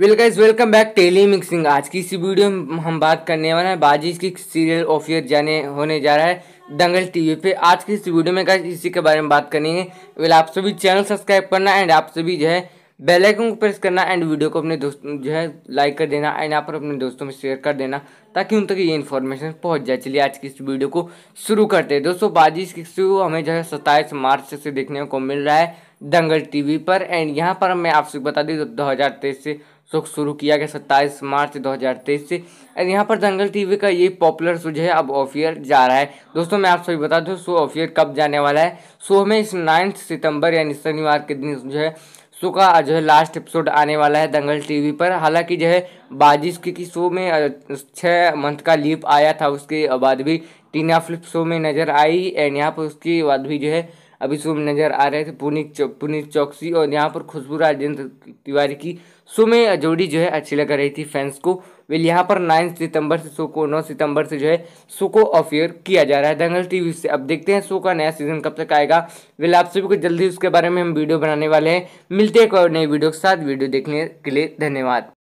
well guys welcome back tele mixing आज की इस वीडियो में हम बात करने वाले हैं बाजी की सीरियल ऑफ ईयर जाने होने जा रहा है दंगल टीवी पे आज की इस वीडियो में गाइज इसी के बारे में बात करेंगे वेल आप सभी चैनल सब्सक्राइब करना एंड आप सभी जो है बेल आइकन को प्रेस करना एंड वीडियो को अपने दोस्त जो है लाइक कर देना एंड यहाँ पर अपने दोस्तों में शेयर कर देना ताकि उन तक ये इन्फॉर्मेशन पहुँच जाए चलिए आज की इस वीडियो को शुरू करते हैं दोस्तों बाजी की शुरू हमें जो है सत्ताईस मार्च से देखने को मिल रहा है दंगल टीवी पर एंड यहाँ पर मैं आपसे बता दी दो हज़ार तेईस से शो शुरू किया गया सत्ताईस मार्च 2023 से यहाँ पर दंगल टीवी का ये पॉपुलर शो जो है अब ऑफियर जा रहा है दोस्तों मैं आप सभी बता दूँ शो ऑफियर कब जाने वाला है शो में इस नाइन्थ सितंबर यानी शनिवार के दिन जो है शो का जो है लास्ट एपिसोड आने वाला है दंगल टीवी पर हालांकि जो है बाजिश की शो में छः मंथ का लीप आया था उसके बाद भी टीना फ्लिप शो में नज़र आई एंड यहाँ पर उसके बाद भी जो है अभी शुभ नजर आ रहे थे पुनीत चौ, पुनीत चौकसी और यहाँ पर खुशबू राजेंद्र तिवारी की शो में जोड़ी जो है अच्छी लग रही थी फैंस को वेल यहाँ पर नाइन्थ सितंबर से शो को नौ सितंबर से जो है शो को ऑफियर किया जा रहा है दंगल टीवी से अब देखते हैं शो का नया सीजन कब तक आएगा वेल आप सभी को जल्दी उसके बारे में हम वीडियो बनाने वाले हैं मिलते हैं एक और नई वीडियो के साथ वीडियो देखने के लिए धन्यवाद